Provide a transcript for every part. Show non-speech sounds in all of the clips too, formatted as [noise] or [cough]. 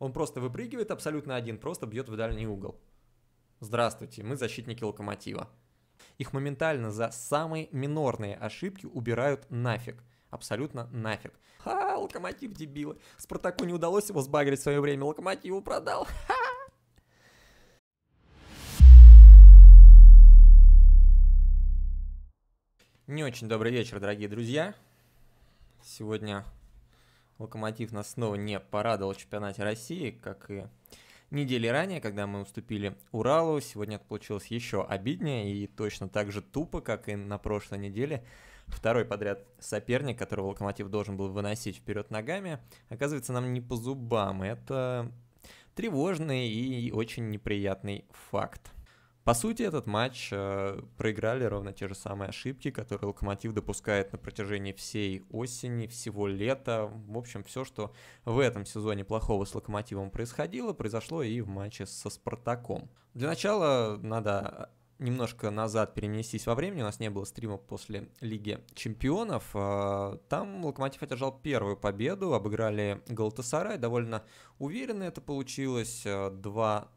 Он просто выпрыгивает абсолютно один, просто бьет в дальний угол. Здравствуйте, мы защитники локомотива. Их моментально за самые минорные ошибки убирают нафиг. Абсолютно нафиг. Ха, локомотив дебилы. Спартаку не удалось его сбагрить в свое время, локомотиву продал. Ха! Не очень добрый вечер, дорогие друзья. Сегодня Локомотив нас снова не порадовал в чемпионате России, как и недели ранее, когда мы уступили Уралу. Сегодня это получилось еще обиднее и точно так же тупо, как и на прошлой неделе. Второй подряд соперник, которого Локомотив должен был выносить вперед ногами, оказывается нам не по зубам. Это тревожный и очень неприятный факт. По сути, этот матч э, проиграли ровно те же самые ошибки, которые Локомотив допускает на протяжении всей осени, всего лета. В общем, все, что в этом сезоне плохого с Локомотивом происходило, произошло и в матче со Спартаком. Для начала надо немножко назад перенестись во времени, у нас не было стрима после Лиги Чемпионов. А, там Локомотив одержал первую победу, обыграли Галатасарай, довольно уверенно это получилось, 2-0.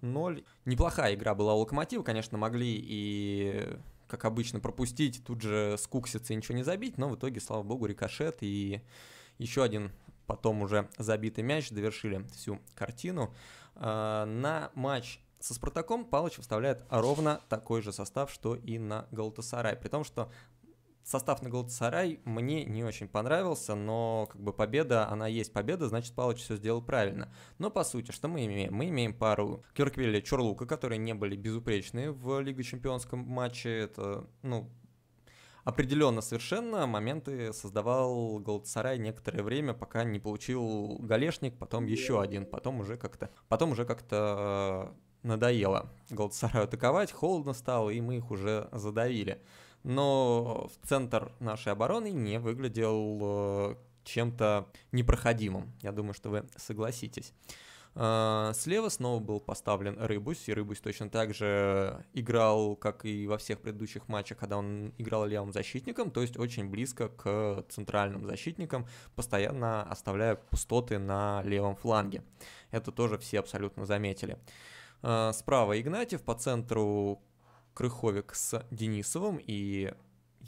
А, Неплохая игра была у Локомотива, конечно, могли и как обычно, пропустить, тут же скукситься и ничего не забить, но в итоге, слава богу, рикошет и еще один потом уже забитый мяч довершили всю картину. А, на матч со «Спартаком» Палыч вставляет ровно такой же состав, что и на «Галатасарай», при том, что состав на Галатасарай мне не очень понравился, но как бы победа, она есть победа, значит Палыч все сделал правильно. Но по сути, что мы имеем? Мы имеем пару Кёрквилля и Чурлука, которые не были безупречны в Лиге Чемпионском матче. Это, ну, определенно совершенно моменты создавал Галатасарай некоторое время, пока не получил Галешник, потом еще один, потом уже как-то, потом уже как-то надоело Голдсараю атаковать, холодно стало, и мы их уже задавили. Но в центр нашей обороны не выглядел э, чем-то непроходимым. Я думаю, что вы согласитесь. Э, слева снова был поставлен Рыбусь, и Рыбусь точно так же играл, как и во всех предыдущих матчах, когда он играл левым защитником, то есть очень близко к центральным защитникам, постоянно оставляя пустоты на левом фланге. Это тоже все абсолютно заметили. А, справа Игнатьев, по центру Крыховик с Денисовым. И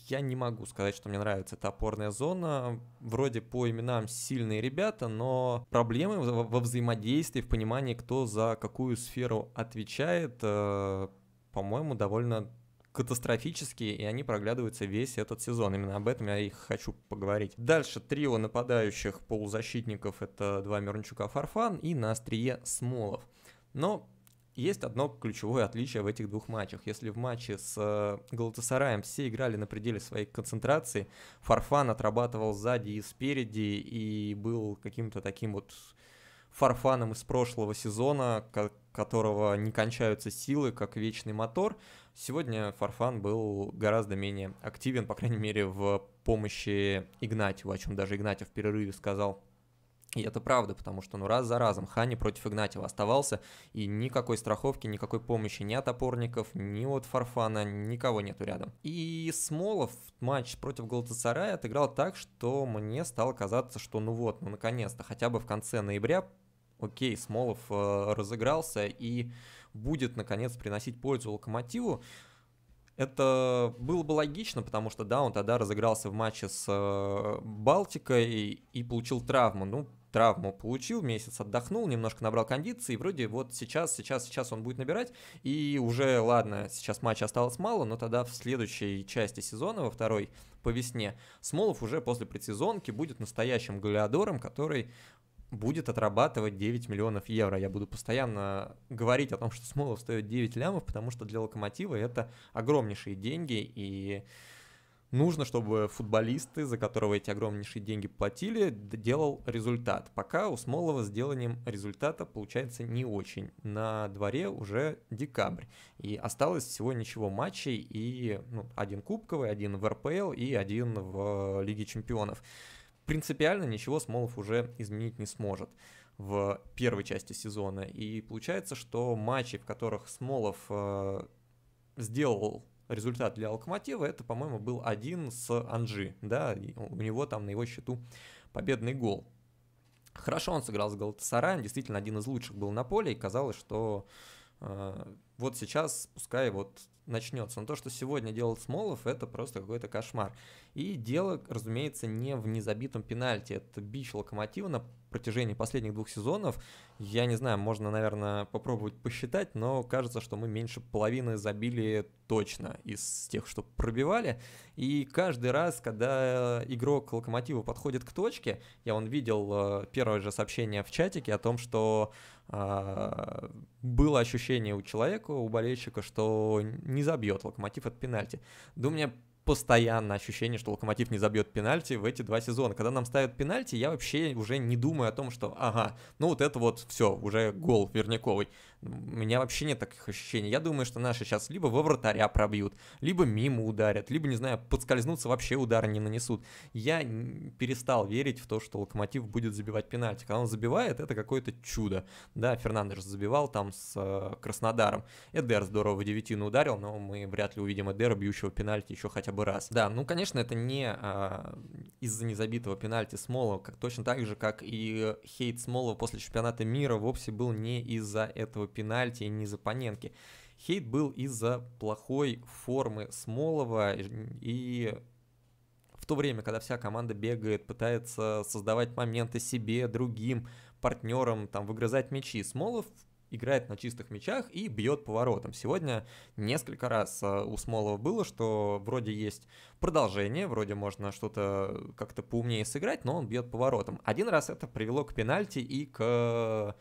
я не могу сказать, что мне нравится эта опорная зона. Вроде по именам сильные ребята, но проблемы во взаимодействии, в понимании, кто за какую сферу отвечает, э, по-моему, довольно катастрофические, и они проглядываются весь этот сезон. Именно об этом я и хочу поговорить. Дальше трио нападающих полузащитников — это два Мирончука Фарфан и на острие Смолов. Но есть одно ключевое отличие в этих двух матчах. Если в матче с э, Галатасараем все играли на пределе своей концентрации, Фарфан отрабатывал сзади и спереди и был каким-то таким вот Фарфаном из прошлого сезона, которого не кончаются силы, как вечный мотор. Сегодня Фарфан был гораздо менее активен, по крайней мере, в помощи Игнатьеву, о чем даже Игнатьев в перерыве сказал – и это правда, потому что ну раз за разом Хани против Игнатьева оставался, и никакой страховки, никакой помощи ни от опорников, ни от Фарфана, никого нету рядом. И Смолов матч против Галатасарая отыграл так, что мне стало казаться, что ну вот, ну наконец-то, хотя бы в конце ноября окей, Смолов э, разыгрался и будет, наконец, приносить пользу локомотиву. Это было бы логично, потому что, да, он тогда разыгрался в матче с э, Балтикой и, и получил травму. Ну, травму получил, месяц отдохнул, немножко набрал кондиции, и вроде вот сейчас, сейчас, сейчас он будет набирать, и уже, ладно, сейчас матча осталось мало, но тогда в следующей части сезона, во второй, по весне, Смолов уже после предсезонки будет настоящим галеодором, который будет отрабатывать 9 миллионов евро. Я буду постоянно говорить о том, что Смолов стоит 9 лямов, потому что для Локомотива это огромнейшие деньги, и Нужно, чтобы футболисты, за которого эти огромнейшие деньги платили, делал результат. Пока у Смолова с деланием результата получается не очень. На дворе уже декабрь. И осталось всего ничего матчей. И ну, один кубковый, один в РПЛ и один в Лиге чемпионов. Принципиально ничего Смолов уже изменить не сможет в первой части сезона. И получается, что матчи, в которых Смолов э, сделал результат для Локомотива, это, по-моему, был один с Анжи, да, у него там на его счету победный гол. Хорошо он сыграл с Галтасараем, действительно один из лучших был на поле, и казалось, что э, вот сейчас пускай вот начнется. Но то, что сегодня делал Смолов, это просто какой-то кошмар. И дело, разумеется, не в незабитом пенальти. Это бич Локомотива на протяжении последних двух сезонов. Я не знаю, можно, наверное, попробовать посчитать, но кажется, что мы меньше половины забили точно из тех, что пробивали. И каждый раз, когда игрок Локомотива подходит к точке, я он видел э, первое же сообщение в чатике о том, что э, было ощущение у человека, у болельщика, что не забьет Локомотив от пенальти. Да у меня постоянно ощущение, что Локомотив не забьет пенальти в эти два сезона. Когда нам ставят пенальти, я вообще уже не думаю о том, что ага, ну вот это вот все, уже гол Верняковый. У меня вообще нет таких ощущений. Я думаю, что наши сейчас либо во вратаря пробьют, либо мимо ударят, либо, не знаю, подскользнуться вообще удара не нанесут. Я перестал верить в то, что Локомотив будет забивать пенальти. Когда он забивает, это какое-то чудо. Да, Фернандеш забивал там с э, Краснодаром. Эдер здорово в девятину ударил, но мы вряд ли увидим Эдера, бьющего пенальти еще хотя бы раз. Да, ну, конечно, это не э, из-за незабитого пенальти Смолова, как, точно так же, как и э, хейт Смолова после чемпионата мира вовсе был не из-за этого пенальти и не из-за Паненки. Хейт был из-за плохой формы Смолова и в то время, когда вся команда бегает, пытается создавать моменты себе, другим партнерам, там, выгрызать мячи, Смолов играет на чистых мячах и бьет поворотом. Сегодня несколько раз а, у Смолова было, что вроде есть продолжение, вроде можно что-то как-то поумнее сыграть, но он бьет поворотом. Один раз это привело к пенальти и к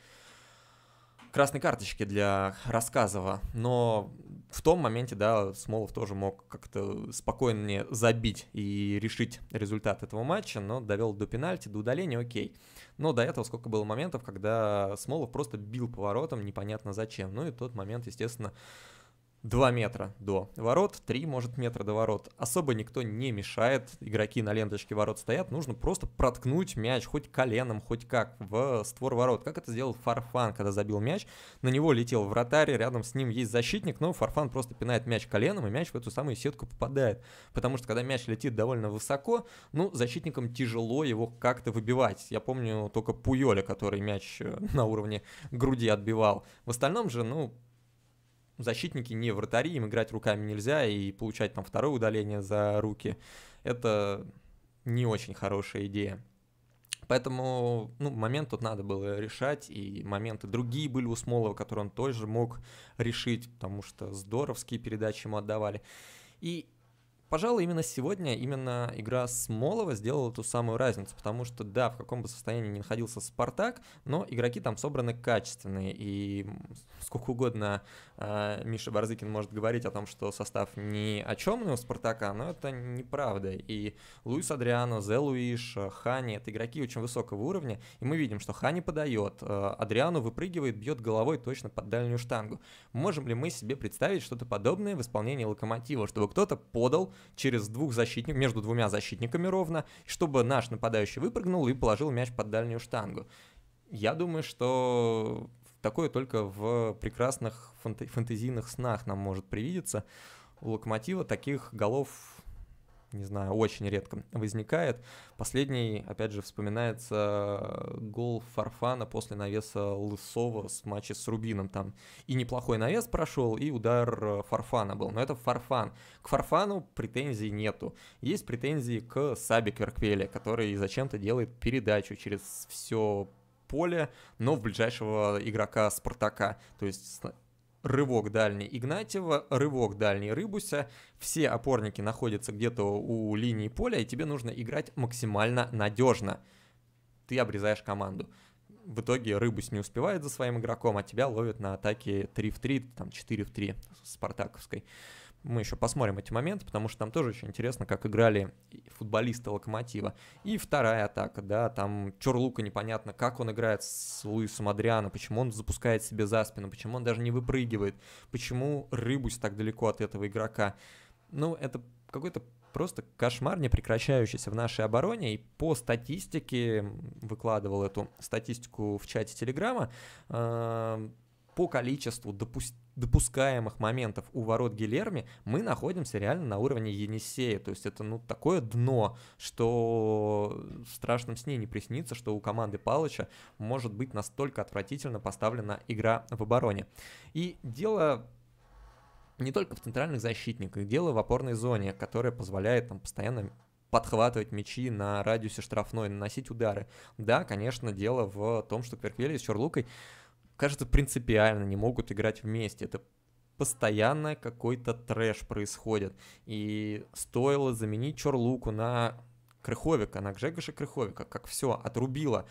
красной карточки для Рассказова, но в том моменте, да, Смолов тоже мог как-то спокойнее забить и решить результат этого матча, но довел до пенальти, до удаления, окей. Но до этого сколько было моментов, когда Смолов просто бил поворотом непонятно зачем. Ну и тот момент, естественно, 2 метра до ворот, 3, может, метра до ворот. Особо никто не мешает, игроки на ленточке ворот стоят, нужно просто проткнуть мяч хоть коленом, хоть как, в створ ворот. Как это сделал Фарфан, когда забил мяч, на него летел вратарь, рядом с ним есть защитник, но Фарфан просто пинает мяч коленом, и мяч в эту самую сетку попадает. Потому что, когда мяч летит довольно высоко, ну, защитникам тяжело его как-то выбивать. Я помню только Пуйоля, который мяч э, [laughs] на уровне груди отбивал. В остальном же, ну, защитники не вратари, им играть руками нельзя и получать там второе удаление за руки. Это не очень хорошая идея. Поэтому ну, момент тут надо было решать, и моменты другие были у Смолова, которые он тоже мог решить, потому что здоровские передачи ему отдавали. И Пожалуй, именно сегодня именно игра Смолова сделала ту самую разницу, потому что, да, в каком бы состоянии ни находился Спартак, но игроки там собраны качественные, и сколько угодно э, Миша Барзыкин может говорить о том, что состав ни о чем у Спартака, но это неправда, и Луис Адриано, Зе Луиш, э, Хани — это игроки очень высокого уровня, и мы видим, что Хани подает, э, Адриано выпрыгивает, бьет головой точно под дальнюю штангу. Можем ли мы себе представить что-то подобное в исполнении Локомотива, чтобы кто-то подал через двух защитников, между двумя защитниками ровно, чтобы наш нападающий выпрыгнул и положил мяч под дальнюю штангу. Я думаю, что такое только в прекрасных фэнтезийных снах нам может привидеться. У Локомотива таких голов не знаю, очень редко возникает. Последний, опять же, вспоминается гол Фарфана после навеса Лысова с матча с Рубином. Там и неплохой навес прошел, и удар э, Фарфана был. Но это Фарфан. К Фарфану претензий нету. Есть претензии к Саби Кверквеле, который зачем-то делает передачу через все поле, но в ближайшего игрока Спартака. То есть рывок дальний Игнатьева, рывок дальний Рыбуся. Все опорники находятся где-то у линии поля, и тебе нужно играть максимально надежно. Ты обрезаешь команду. В итоге Рыбусь не успевает за своим игроком, а тебя ловят на атаке 3 в 3, там 4 в 3 спартаковской. Мы еще посмотрим эти моменты, потому что там тоже очень интересно, как играли футболисты Локомотива. И вторая атака, да, там Чорлука непонятно, как он играет с Луисом Адриано, почему он запускает себе за спину, почему он даже не выпрыгивает, почему Рыбусь так далеко от этого игрока. Ну, это какой-то просто кошмар, не прекращающийся в нашей обороне. И по статистике, выкладывал эту статистику в чате Телеграма, э, по количеству допустим допускаемых моментов у ворот Гилерми мы находимся реально на уровне Енисея. То есть это ну такое дно, что в страшном сне не приснится, что у команды Палыча может быть настолько отвратительно поставлена игра в обороне. И дело не только в центральных защитниках, дело в опорной зоне, которая позволяет нам постоянно подхватывать мячи на радиусе штрафной, наносить удары. Да, конечно, дело в том, что Кверквели с Черлукой кажется, принципиально не могут играть вместе. Это постоянно какой-то трэш происходит. И стоило заменить Чорлуку на Крыховика, на Гжегоша Крыховика, как все, отрубило.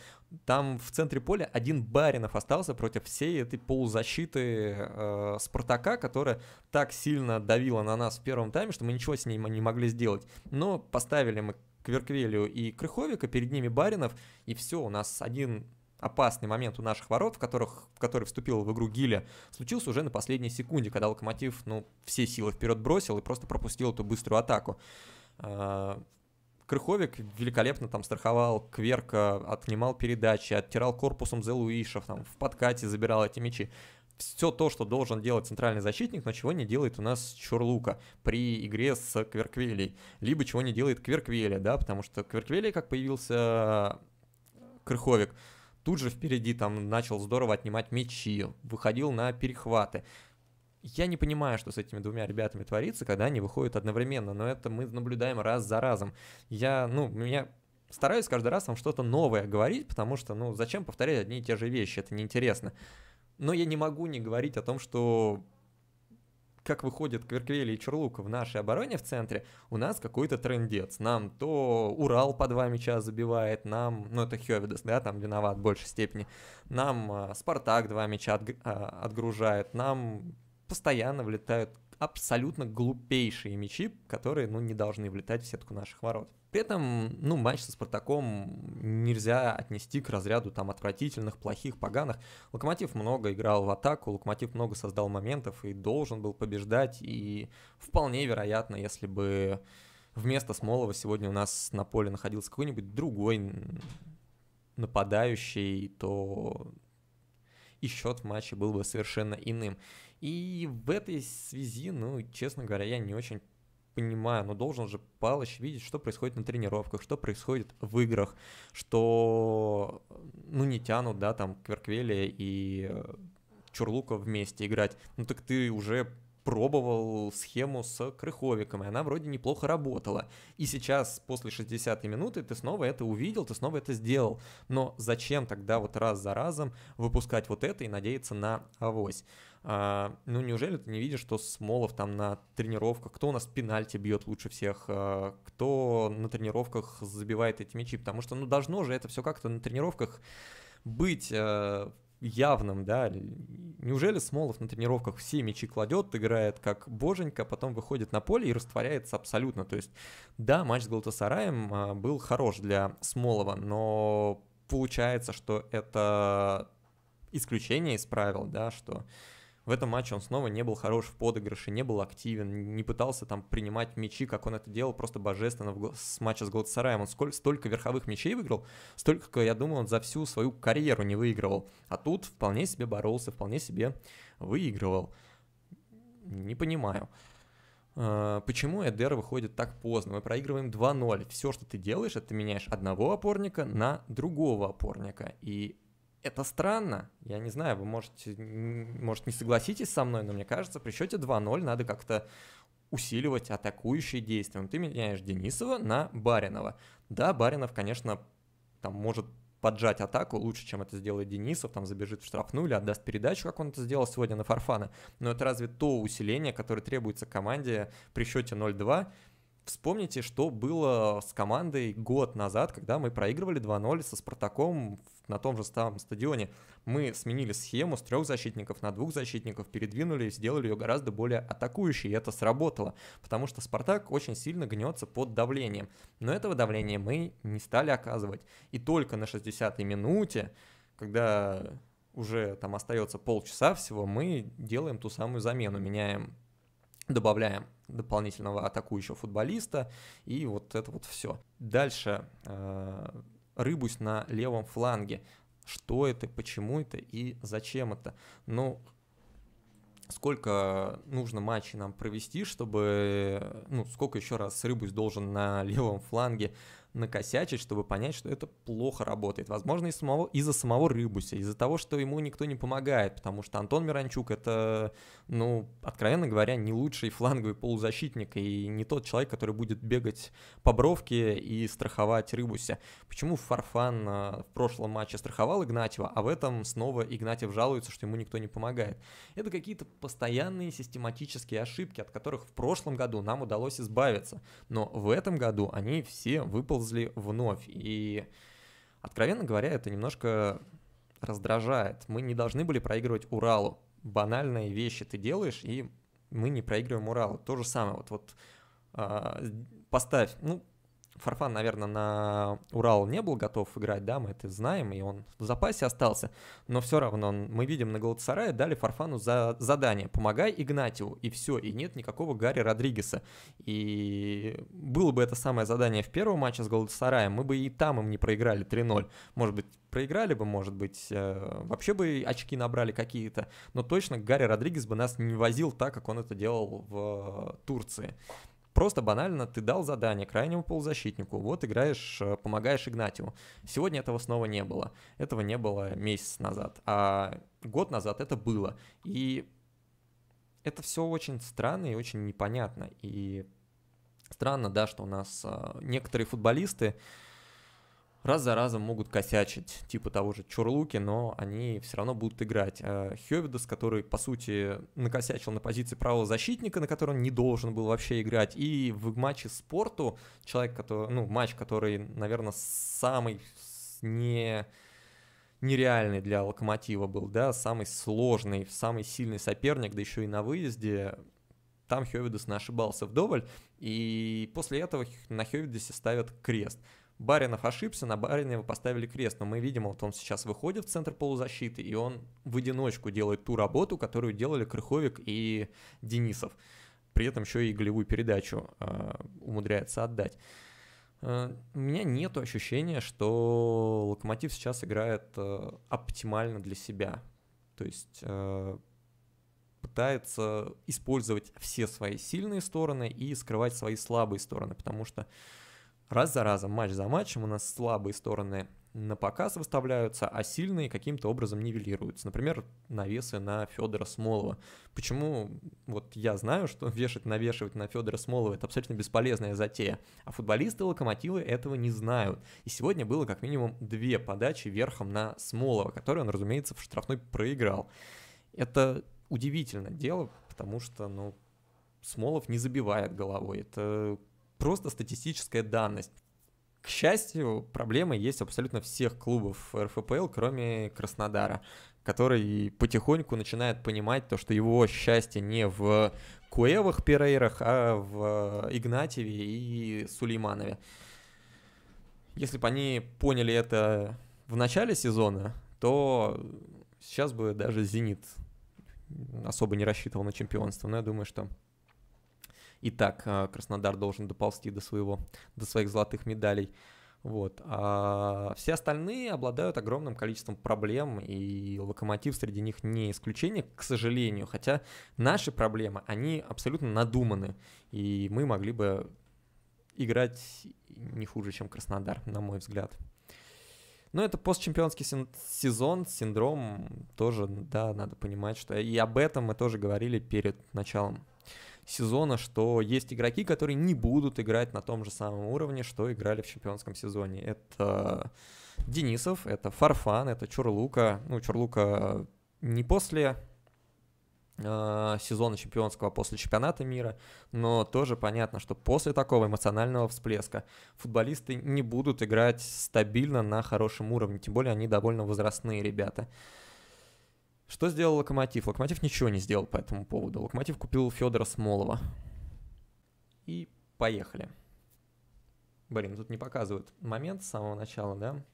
Там в центре поля один Баринов остался против всей этой полузащиты э, Спартака, которая так сильно давила на нас в первом тайме, что мы ничего с ней не могли сделать. Но поставили мы Кверквелю и Крыховика, перед ними Баринов, и все, у нас один опасный момент у наших ворот, в, которых, в который вступил в игру Гиля, случился уже на последней секунде, когда Локомотив, ну, все силы вперед бросил и просто пропустил эту быструю атаку. А, Крыховик великолепно там страховал Кверка, отнимал передачи, оттирал корпусом Зе Луишев, там в подкате забирал эти мячи. Все то, что должен делать центральный защитник, но чего не делает у нас Чурлука при игре с Кверквелей. Либо чего не делает Кверквеля, да, потому что Кверквелей, как появился а, Крыховик, Тут же впереди там начал здорово отнимать мячи, выходил на перехваты. Я не понимаю, что с этими двумя ребятами творится, когда они выходят одновременно, но это мы наблюдаем раз за разом. Я, ну, меня стараюсь каждый раз вам что-то новое говорить, потому что, ну, зачем повторять одни и те же вещи, это неинтересно. Но я не могу не говорить о том, что как выходит Кверквели и Черлука в нашей обороне в центре, у нас какой-то трендец. Нам то Урал по два мяча забивает, нам, ну это Хёвидес, да, там виноват в большей степени, нам а, Спартак два мяча а, отгружает, нам постоянно влетают абсолютно глупейшие мячи, которые, ну, не должны влетать в сетку наших ворот. При этом, ну, матч со Спартаком нельзя отнести к разряду там отвратительных, плохих, поганых. Локомотив много играл в атаку, Локомотив много создал моментов и должен был побеждать, и вполне вероятно, если бы вместо Смолова сегодня у нас на поле находился какой-нибудь другой нападающий, то и счет в матче был бы совершенно иным. И в этой связи, ну, честно говоря, я не очень понимаю, но должен же Палыч видеть, что происходит на тренировках, что происходит в играх, что, ну, не тянут, да, там, Кверквелия и э, Чурлука вместе играть. Ну, так ты уже пробовал схему с крыховиком, и она вроде неплохо работала. И сейчас, после 60-й минуты, ты снова это увидел, ты снова это сделал. Но зачем тогда вот раз за разом выпускать вот это и надеяться на авось? А, ну, неужели ты не видишь, что Смолов там на тренировках, кто у нас пенальти бьет лучше всех, а, кто на тренировках забивает эти мячи? Потому что, ну, должно же это все как-то на тренировках быть э, явным, да, неужели Смолов на тренировках все мячи кладет, играет как боженька, потом выходит на поле и растворяется абсолютно, то есть, да, матч с Галатасараем а, был хорош для Смолова, но получается, что это исключение из правил, да, что в этом матче он снова не был хорош в подыгрыше, не был активен, не пытался там принимать мячи, как он это делал просто божественно в, с матча с Голдсараем. Он сколь, столько верховых мячей выиграл, столько, я думаю, он за всю свою карьеру не выигрывал. А тут вполне себе боролся, вполне себе выигрывал. Не понимаю. А, почему Эдер выходит так поздно? Мы проигрываем 2-0. Все, что ты делаешь, это ты меняешь одного опорника на другого опорника. И это странно. Я не знаю, вы можете, может, не согласитесь со мной, но мне кажется, при счете 2-0 надо как-то усиливать атакующие действия. Ты меняешь Денисова на Баринова. Да, Баринов, конечно, там может поджать атаку лучше, чем это сделает Денисов, там забежит в штрафную или отдаст передачу, как он это сделал сегодня на Фарфана. Но это разве то усиление, которое требуется команде при счете 0-2, Вспомните, что было с командой год назад, когда мы проигрывали 2-0 со «Спартаком» на том же самом стадионе. Мы сменили схему с трех защитников на двух защитников, передвинули и сделали ее гораздо более атакующей, и это сработало, потому что «Спартак» очень сильно гнется под давлением. Но этого давления мы не стали оказывать. И только на 60-й минуте, когда уже там остается полчаса всего, мы делаем ту самую замену, меняем добавляем дополнительного атакующего футболиста, и вот это вот все. Дальше э, Рыбусь на левом фланге. Что это, почему это и зачем это? Ну, сколько нужно матчей нам провести, чтобы, э, ну, сколько еще раз Рыбусь должен на левом фланге накосячить, чтобы понять, что это плохо работает. Возможно, из самого, из-за самого Рыбуся, из-за того, что ему никто не помогает, потому что Антон Миранчук — это, ну, откровенно говоря, не лучший фланговый полузащитник и не тот человек, который будет бегать по бровке и страховать Рыбуся. Почему Фарфан а, в прошлом матче страховал Игнатьева, а в этом снова Игнатьев жалуется, что ему никто не помогает? Это какие-то постоянные систематические ошибки, от которых в прошлом году нам удалось избавиться, но в этом году они все выползли выползли вновь. И, откровенно говоря, это немножко раздражает. Мы не должны были проигрывать Уралу. Банальные вещи ты делаешь, и мы не проигрываем Уралу. То же самое. Вот, вот э, поставь, ну, Фарфан, наверное, на Урал не был готов играть, да, мы это знаем, и он в запасе остался. Но все равно он, мы видим на Галатасарае дали Фарфану за задание «помогай Игнатию», и все, и нет никакого Гарри Родригеса. И было бы это самое задание в первом матче с Галатасараем, мы бы и там им не проиграли 3-0. Может быть, проиграли бы, может быть, э, вообще бы очки набрали какие-то, но точно Гарри Родригес бы нас не возил так, как он это делал в э, Турции. Просто банально ты дал задание крайнему полузащитнику, вот играешь, э, помогаешь Игнатию. Сегодня этого снова не было. Этого не было месяц назад, а год назад это было. И это все очень странно и очень непонятно. И странно, да, что у нас э, некоторые футболисты, раз за разом могут косячить, типа того же Чурлуки, но они все равно будут играть. Э, Хёвидас, который, по сути, накосячил на позиции правого защитника, на котором не должен был вообще играть, и в матче с Порту человек, который, ну, матч, который, наверное, самый не нереальный для Локомотива был, да, самый сложный, самый сильный соперник, да еще и на выезде, там Хёвидес ошибался вдоволь, и после этого на Хёвидесе ставят крест – Баринов ошибся, на Баринова поставили крест, но мы видим, вот он сейчас выходит в центр полузащиты, и он в одиночку делает ту работу, которую делали Крыховик и Денисов. При этом еще и голевую передачу э, умудряется отдать. А, у меня нет ощущения, что Локомотив сейчас играет э, оптимально для себя. То есть... Э, пытается использовать все свои сильные стороны и скрывать свои слабые стороны, потому что раз за разом, матч за матчем у нас слабые стороны на показ выставляются, а сильные каким-то образом нивелируются. Например, навесы на Федора Смолова. Почему? Вот я знаю, что [laughs] вешать, навешивать на Федора Смолова – это абсолютно бесполезная затея, а футболисты Локомотивы этого не знают. И сегодня было как минимум две подачи верхом на Смолова, которые он, разумеется, в штрафной проиграл. Это удивительное дело, потому что, ну, Смолов не забивает головой. Это просто статистическая данность. К счастью, проблемы есть абсолютно всех клубов РФПЛ, кроме Краснодара, который потихоньку начинает понимать то, что его счастье не в Куевых Перейрах, а в Игнатьеве и Сулейманове. Если бы они поняли это в начале сезона, то сейчас бы даже «Зенит» особо не рассчитывал на чемпионство. Но я думаю, что и так а, Краснодар должен доползти до своего, до своих золотых медалей. Вот. А все остальные обладают огромным количеством проблем, и локомотив среди них не исключение, к сожалению. Хотя наши проблемы, они абсолютно надуманы, и мы могли бы играть не хуже, чем Краснодар, на мой взгляд. Но это постчемпионский сезон, синдром тоже, да, надо понимать, что и об этом мы тоже говорили перед началом сезона, что есть игроки, которые не будут играть на том же самом уровне, что играли в чемпионском сезоне. Это Денисов, это Фарфан, это Чурлука. Ну, Чурлука э, не после э, сезона чемпионского, а после чемпионата мира, но тоже понятно, что после такого эмоционального всплеска футболисты не будут играть стабильно на хорошем уровне, тем более они довольно возрастные ребята. Что сделал Локомотив? Локомотив ничего не сделал по этому поводу. Локомотив купил Федора Смолова. И поехали. Блин, тут не показывают момент с самого начала, да?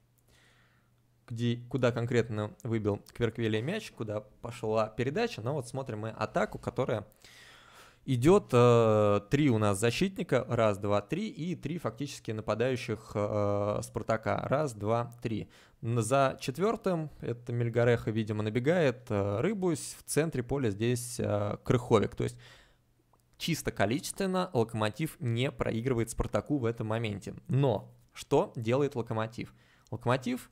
Где, куда конкретно выбил Кверквилия мяч, куда пошла передача. Но вот смотрим мы атаку, которая идет э, три у нас защитника, раз, два, три, и три фактически нападающих э, Спартака, раз, два, три. За четвертым, это Мельгареха, видимо, набегает э, Рыбусь, в центре поля здесь э, Крыховик, то есть чисто количественно Локомотив не проигрывает Спартаку в этом моменте. Но что делает Локомотив? Локомотив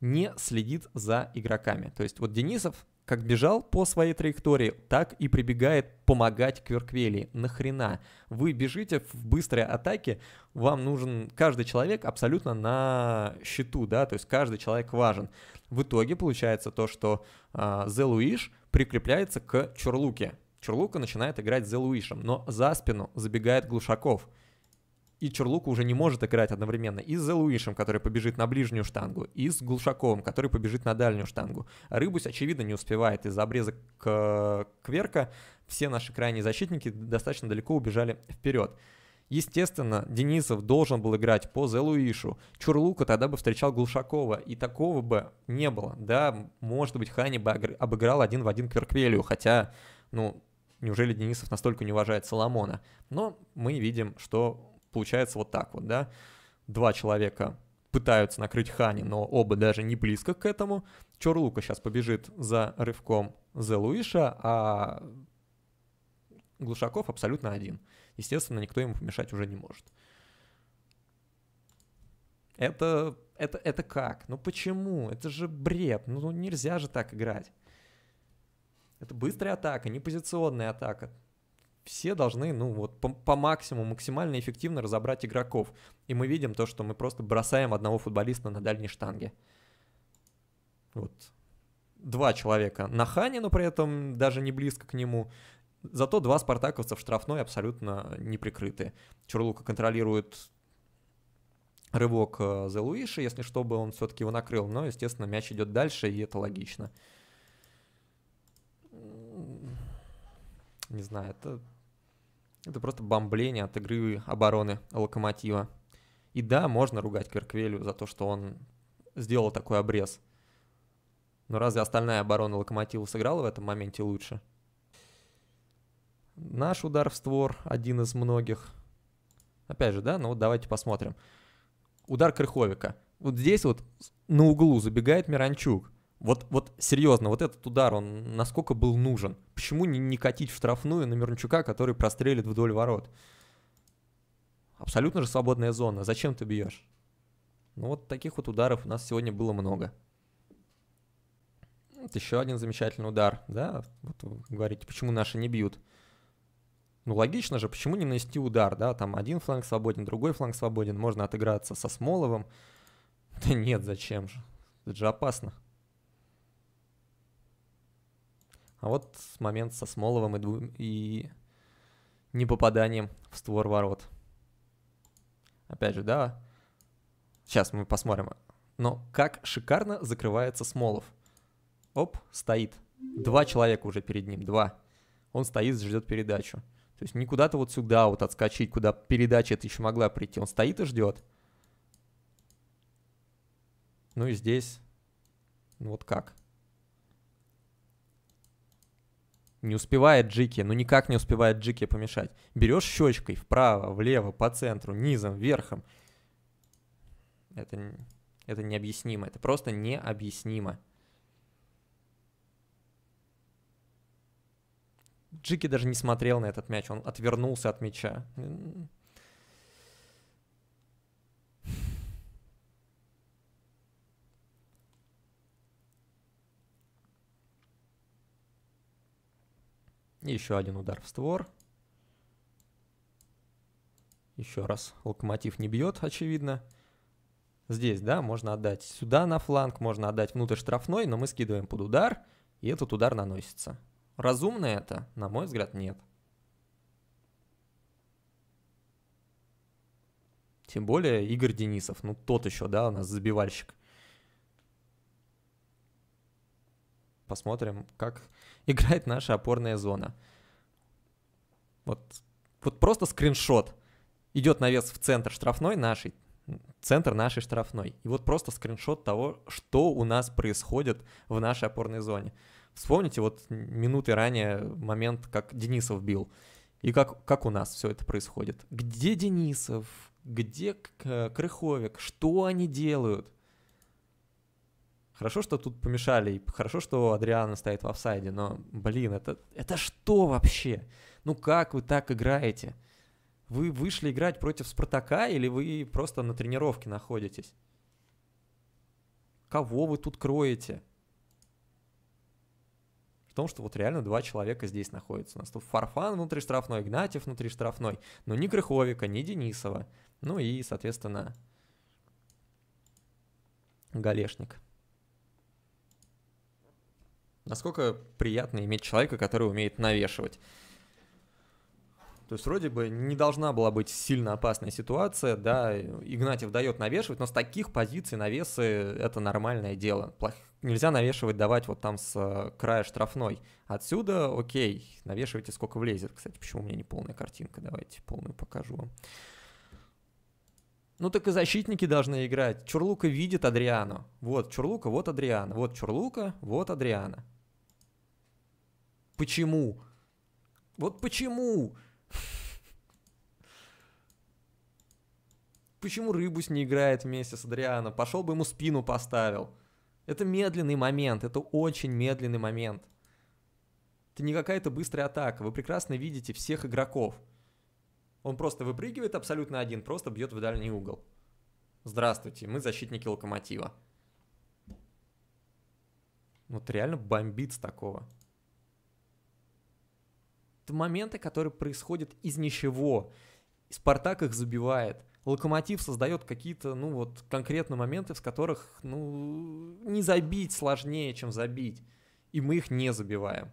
не следит за игроками. То есть вот Денисов как бежал по своей траектории, так и прибегает помогать Кверквели. Нахрена? Вы бежите в быстрой атаке, вам нужен каждый человек абсолютно на счету, да, то есть каждый человек важен. В итоге получается то, что э, Зе Луиш прикрепляется к Чурлуке. Чурлука начинает играть за Луишем, но за спину забегает Глушаков – и Черлука уже не может играть одновременно и с Зелуишем, который побежит на ближнюю штангу, и с Глушаковым, который побежит на дальнюю штангу. Рыбусь, очевидно, не успевает из-за обреза к... кверка. Все наши крайние защитники достаточно далеко убежали вперед. Естественно, Денисов должен был играть по Зелуишу. Чурлука тогда бы встречал Глушакова, и такого бы не было. Да, может быть, Хани бы обыграл один в один Кверквелю, хотя, ну, неужели Денисов настолько не уважает Соломона? Но мы видим, что получается вот так вот, да. Два человека пытаются накрыть Хани, но оба даже не близко к этому. Чорлука сейчас побежит за рывком Зе Луиша, а Глушаков абсолютно один. Естественно, никто ему помешать уже не может. Это, это, это как? Ну почему? Это же бред. Ну, ну нельзя же так играть. Это быстрая атака, не позиционная атака все должны, ну вот, по, по максимуму, максимально эффективно разобрать игроков. И мы видим то, что мы просто бросаем одного футболиста на дальней штанге. Вот. Два человека на Хане, но при этом даже не близко к нему. Зато два спартаковца в штрафной абсолютно не прикрыты. Чурлука контролирует рывок э, за Луиши, если что бы он все-таки его накрыл, но, естественно, мяч идет дальше, и это логично. Не знаю, это это просто бомбление от игры обороны Локомотива. И да, можно ругать Кверквелю за то, что он сделал такой обрез. Но разве остальная оборона Локомотива сыграла в этом моменте лучше? Наш удар в створ один из многих. Опять же, да, ну вот давайте посмотрим. Удар Крыховика. Вот здесь вот на углу забегает Миранчук. Вот, вот серьезно, вот этот удар, он насколько был нужен? Почему не, не катить в штрафную на Мирнчука, который прострелит вдоль ворот? Абсолютно же свободная зона. Зачем ты бьешь? Ну вот таких вот ударов у нас сегодня было много. Вот еще один замечательный удар, да? Вот вы говорите, почему наши не бьют? Ну логично же, почему не нанести удар, да? Там один фланг свободен, другой фланг свободен, можно отыграться со Смоловым. [laughs] Да нет, зачем же? Это же опасно. А вот момент со Смоловым и, двум... и непопаданием в створ ворот. Опять же, да. Сейчас мы посмотрим. Но как шикарно закрывается Смолов. Оп, стоит. Два человека уже перед ним, два. Он стоит, ждет передачу. То есть не куда-то вот сюда вот отскочить, куда передача это еще могла прийти. Он стоит и ждет. Ну и здесь. Ну вот как. Не успевает Джики, ну никак не успевает Джики помешать. Берешь щечкой вправо, влево, по центру, низом, верхом. Это, это необъяснимо, это просто необъяснимо. Джики даже не смотрел на этот мяч, он отвернулся от мяча. еще один удар в створ. Еще раз. Локомотив не бьет, очевидно. Здесь, да, можно отдать сюда на фланг, можно отдать внутрь штрафной, но мы скидываем под удар, и этот удар наносится. Разумно это? На мой взгляд, нет. Тем более Игорь Денисов, ну тот еще, да, у нас забивальщик. посмотрим, как [laughs] играет наша опорная зона. Вот, вот просто скриншот. Идет навес в центр штрафной нашей, центр нашей штрафной. И вот просто скриншот того, что у нас происходит в нашей опорной зоне. Вспомните вот минуты ранее момент, как Денисов бил. И как, как у нас все это происходит. Где Денисов? Где Крыховик? Что они делают? Хорошо, что тут помешали, и хорошо, что Адриана стоит в офсайде, но, блин, это, это что вообще? Ну как вы так играете? Вы вышли играть против Спартака или вы просто на тренировке находитесь? Кого вы тут кроете? В том, что вот реально два человека здесь находятся. У нас тут Фарфан внутри штрафной, Игнатьев внутри штрафной, но ни Крыховика, ни Денисова. Ну и, соответственно, Галешник. Насколько приятно иметь человека, который умеет навешивать? То есть вроде бы не должна была быть сильно опасная ситуация, да, Игнатьев дает навешивать, но с таких позиций навесы — это нормальное дело. Плох... Нельзя навешивать давать вот там с э, края штрафной. Отсюда, окей, навешивайте сколько влезет. Кстати, почему у меня не полная картинка? Давайте полную покажу вам. Ну так и защитники должны играть. Чурлука видит Адриану. Вот Чурлука, вот Адриана. Вот Чурлука, вот Адриана. Почему? Вот почему? Почему Рыбус не играет вместе с Адрианом? Пошел бы ему спину поставил. Это медленный момент, это очень медленный момент. Это не какая-то быстрая атака, вы прекрасно видите всех игроков. Он просто выпрыгивает абсолютно один, просто бьет в дальний угол. Здравствуйте, мы защитники локомотива. Вот ну, реально бомбит с такого моменты, которые происходят из ничего. Спартак их забивает. Локомотив создает какие-то, ну вот, конкретные моменты, с которых, ну, не забить сложнее, чем забить. И мы их не забиваем.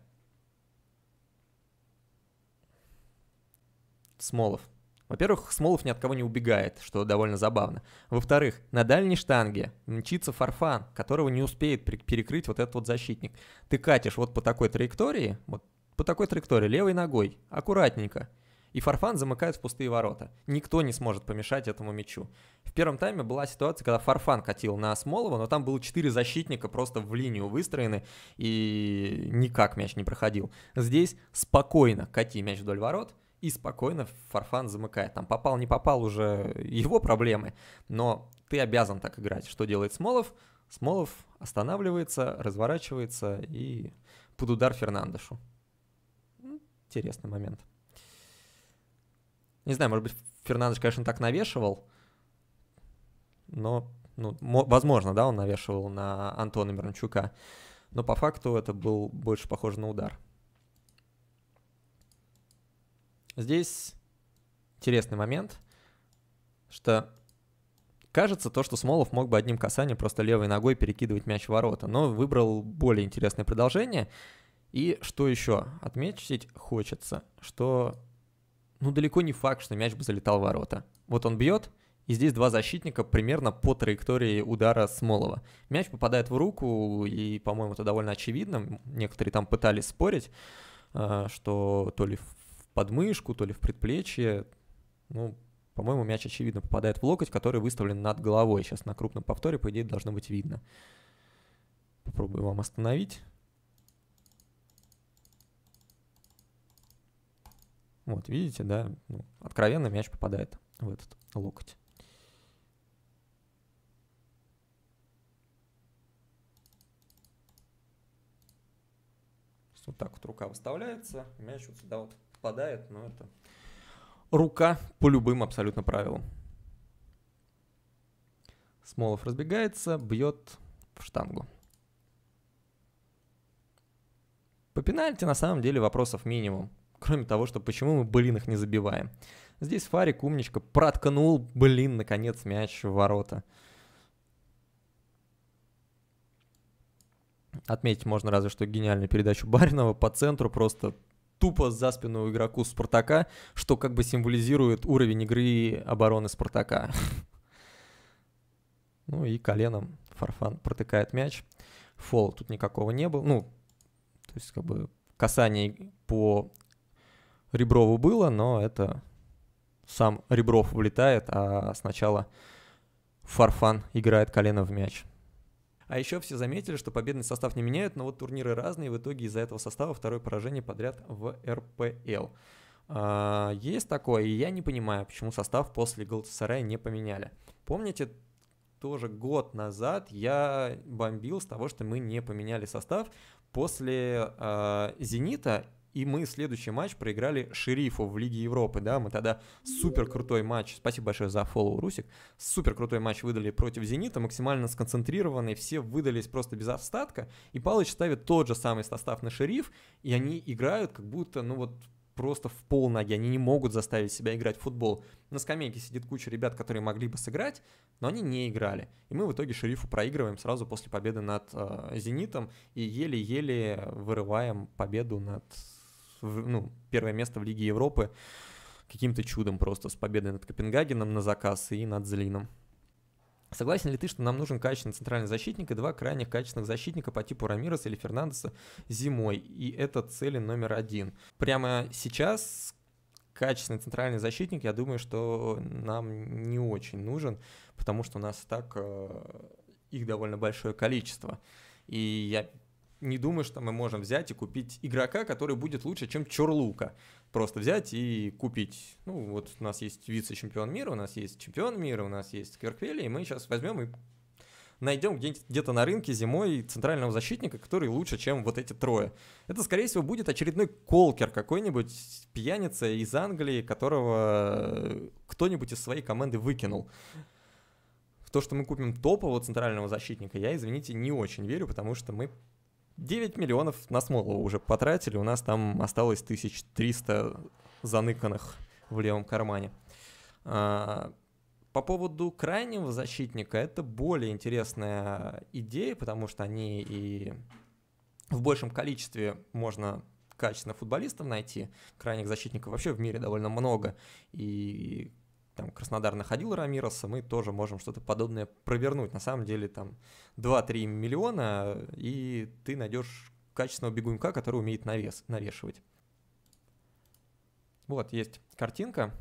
Смолов. Во-первых, Смолов ни от кого не убегает, что довольно забавно. Во-вторых, на дальней штанге мчится Фарфан, которого не успеет перекрыть вот этот вот защитник. Ты катишь вот по такой траектории, вот по такой траектории, левой ногой, аккуратненько. И Фарфан замыкает в пустые ворота. Никто не сможет помешать этому мячу. В первом тайме была ситуация, когда Фарфан катил на Смолова, но там было четыре защитника просто в линию выстроены, и никак мяч не проходил. Здесь спокойно кати мяч вдоль ворот, и спокойно Фарфан замыкает. Там попал, не попал уже его проблемы, но ты обязан так играть. Что делает Смолов? Смолов останавливается, разворачивается и под удар Фернандешу. Интересный момент. Не знаю, может быть, Фернандеш, конечно, так навешивал, но, ну, возможно, да, он навешивал на Антона Мирончука, но по факту это был больше похоже на удар. Здесь интересный момент, что кажется то, что Смолов мог бы одним касанием просто левой ногой перекидывать мяч в ворота, но выбрал более интересное продолжение — и что еще отметить хочется, что ну далеко не факт, что мяч бы залетал в ворота. Вот он бьет, и здесь два защитника примерно по траектории удара Смолова. Мяч попадает в руку, и, по-моему, это довольно очевидно. Некоторые там пытались спорить, э, что то ли в подмышку, то ли в предплечье. Ну, по-моему, мяч, очевидно, попадает в локоть, который выставлен над головой. Сейчас на крупном повторе, по идее, должно быть видно. Попробую вам остановить. Вот, видите, да, ну, откровенно мяч попадает в этот локоть. Вот так вот рука выставляется, мяч вот сюда вот попадает, но это рука по любым абсолютно правилам. Смолов разбегается, бьет в штангу. По пенальти на самом деле вопросов минимум кроме того, что почему мы, блин, их не забиваем. Здесь Фарик, умничка, проткнул, блин, наконец, мяч в ворота. Отметить можно разве что гениальную передачу Баринова по центру, просто тупо за спину игроку Спартака, что как бы символизирует уровень игры обороны Спартака. [laughs] Ну и коленом Фарфан протыкает мяч. Фол тут никакого не было. Ну, то есть как бы касание по Реброву было, но это сам Ребров влетает, а сначала Фарфан играет колено в мяч. А еще все заметили, что победный состав не меняют, но вот турниры разные, и в итоге из-за этого состава второе поражение подряд в РПЛ. А, есть такое, и я не понимаю, почему состав после Голдсарая не поменяли. Помните, тоже год назад я бомбил с того, что мы не поменяли состав после э, «Зенита» и мы следующий матч проиграли Шерифу в Лиге Европы, да, мы тогда супер крутой матч, спасибо большое за фоллоу, Русик, супер крутой матч выдали против Зенита, максимально сконцентрированные, все выдались просто без остатка, и Палыч ставит тот же самый состав на Шериф, и они играют как будто, ну вот, просто в полноге, они не могут заставить себя играть в футбол. На скамейке сидит куча ребят, которые могли бы сыграть, но они не играли. И мы в итоге шерифу проигрываем сразу после победы над э, Зенитом и еле-еле вырываем победу над в, ну, первое место в Лиге Европы каким-то чудом просто с победой над Копенгагеном на заказ и над Злином. Согласен ли ты, что нам нужен качественный центральный защитник и два крайних качественных защитника по типу Рамироса или Фернандеса зимой? И это цели номер один. Прямо сейчас качественный центральный защитник, я думаю, что нам не очень нужен, потому что у нас так э, их довольно большое количество. И я не думаю, что мы можем взять и купить игрока, который будет лучше, чем Чорлука. Просто взять и купить. Ну, вот у нас есть вице-чемпион мира, у нас есть чемпион мира, у нас есть Кверквели, и мы сейчас возьмем и найдем где-то на рынке зимой центрального защитника, который лучше, чем вот эти трое. Это, скорее всего, будет очередной колкер какой-нибудь пьяница из Англии, которого э, кто-нибудь из своей команды выкинул. В то, что мы купим топового центрального защитника, я, извините, не очень верю, потому что мы 9 миллионов на смолу уже потратили, у нас там осталось 1300 заныканных в левом кармане. А, по поводу крайнего защитника, это более интересная идея, потому что они и в большем количестве можно качественно футболистов найти, крайних защитников вообще в мире довольно много, и там Краснодар находил Рамироса, мы тоже можем что-то подобное провернуть. На самом деле там 2-3 миллиона, и ты найдешь качественного бегунка, который умеет навес, навешивать. Вот, есть картинка,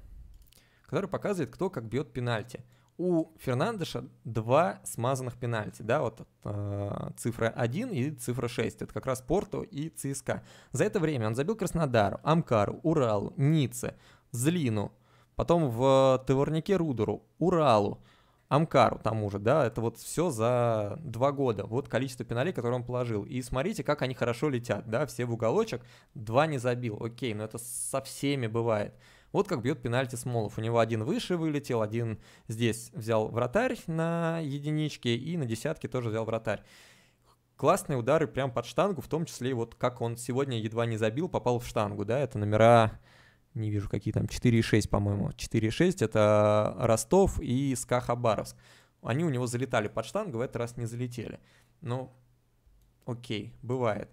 которая показывает, кто как бьет пенальти. У Фернандеша два смазанных пенальти, да, вот э, цифра 1 и цифра 6, это как раз Порту и ЦСКА. За это время он забил Краснодару, Амкару, Урал, Ницце, Злину, потом в товарнике Рудеру, Уралу, Амкару тому же, да, это вот все за два года, вот количество пеналей, которые он положил. И смотрите, как они хорошо летят, да, все в уголочек, два не забил, окей, но это со всеми бывает. Вот как бьет пенальти Смолов. У него один выше вылетел, один здесь взял вратарь на единичке и на десятке тоже взял вратарь. Классные удары прям под штангу, в том числе и вот как он сегодня едва не забил, попал в штангу, да, это номера не вижу, какие там, 4,6, по-моему. 4,6 — это Ростов и СКА Хабаровск. Они у него залетали под штангу, в этот раз не залетели. Ну, окей, бывает.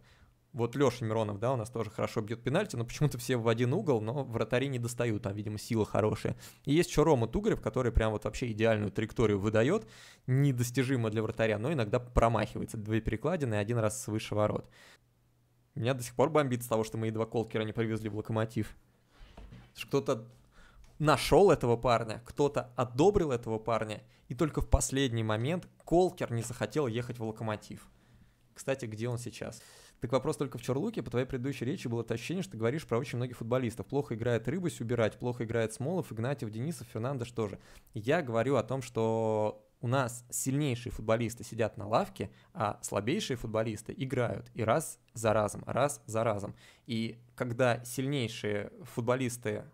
Вот Леша Миронов, да, у нас тоже хорошо бьет пенальти, но почему-то все в один угол, но вратари не достают, там, видимо, сила хорошая. И есть еще Рома Тугарев, который прям вот вообще идеальную траекторию выдает, недостижимо для вратаря, но иногда промахивается. Две перекладины один раз свыше ворот. Меня до сих пор бомбит с того, что мои два колкера не привезли в локомотив. Кто-то нашел этого парня, кто-то одобрил этого парня, и только в последний момент Колкер не захотел ехать в локомотив. Кстати, где он сейчас? Так вопрос только в Черлуке. По твоей предыдущей речи было то ощущение, что ты говоришь про очень многих футболистов. Плохо играет Рыбусь, убирать, плохо играет Смолов, Игнатьев, Денисов, Фернандо, что же? Я говорю о том, что у нас сильнейшие футболисты сидят на лавке, а слабейшие футболисты играют и раз за разом, раз за разом. И когда сильнейшие футболисты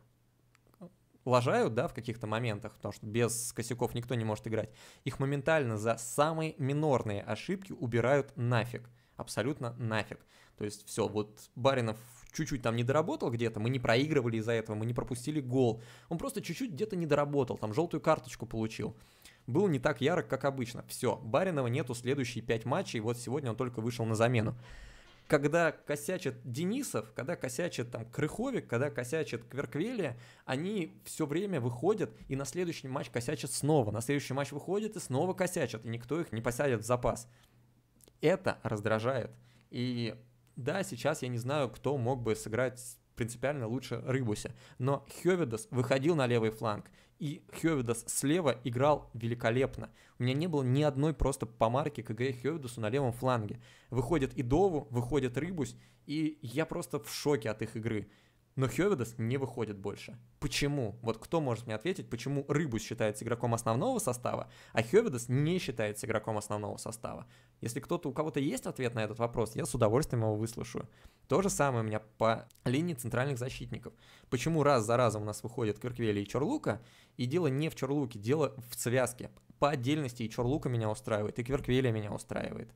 лажают, да, в каких-то моментах, потому что без косяков никто не может играть, их моментально за самые минорные ошибки убирают нафиг, абсолютно нафиг. То есть все, вот Баринов чуть-чуть там не доработал где-то, мы не проигрывали из-за этого, мы не пропустили гол, он просто чуть-чуть где-то не доработал, там желтую карточку получил был не так ярок, как обычно. Все, Баринова нету следующие пять матчей, вот сегодня он только вышел на замену. Когда косячит Денисов, когда косячит там Крыховик, когда косячит Кверквелия, они все время выходят и на следующий матч косячат снова. На следующий матч выходят и снова косячат, и никто их не посадит в запас. Это раздражает. И да, сейчас я не знаю, кто мог бы сыграть принципиально лучше Рыбуся. Но Хеведос выходил на левый фланг. И Хёвидас слева играл великолепно. У меня не было ни одной просто помарки КГ Хёвидасу на левом фланге. Выходит Идову, выходит Рыбусь, и я просто в шоке от их игры но Хёвидас не выходит больше. Почему? Вот кто может мне ответить, почему Рыбу считается игроком основного состава, а Хёвидас не считается игроком основного состава? Если кто-то, у кого-то есть ответ на этот вопрос, я с удовольствием его выслушаю. То же самое у меня по линии центральных защитников. Почему раз за разом у нас выходят Кверквели и Чорлука, и дело не в Чорлуке, дело в связке. По отдельности и Чорлука меня устраивает, и Кверквелия меня устраивает.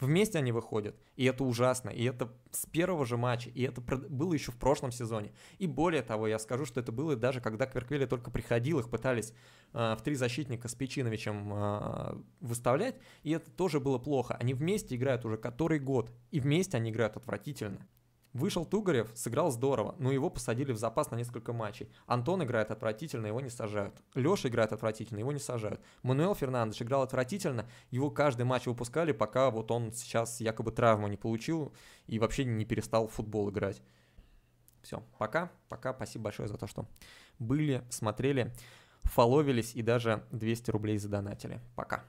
Вместе они выходят, и это ужасно, и это с первого же матча, и это было еще в прошлом сезоне. И более того, я скажу, что это было даже когда Кверквели только приходил, их пытались э, в три защитника с Печиновичем э, выставлять, и это тоже было плохо. Они вместе играют уже который год, и вместе они играют отвратительно. Вышел Тугарев, сыграл здорово, но его посадили в запас на несколько матчей. Антон играет отвратительно, его не сажают. Леша играет отвратительно, его не сажают. Мануэл Фернандеш играл отвратительно, его каждый матч выпускали, пока вот он сейчас якобы травму не получил и вообще не перестал в футбол играть. Все, пока, пока, спасибо большое за то, что были, смотрели, фоловились и даже 200 рублей задонатили. Пока.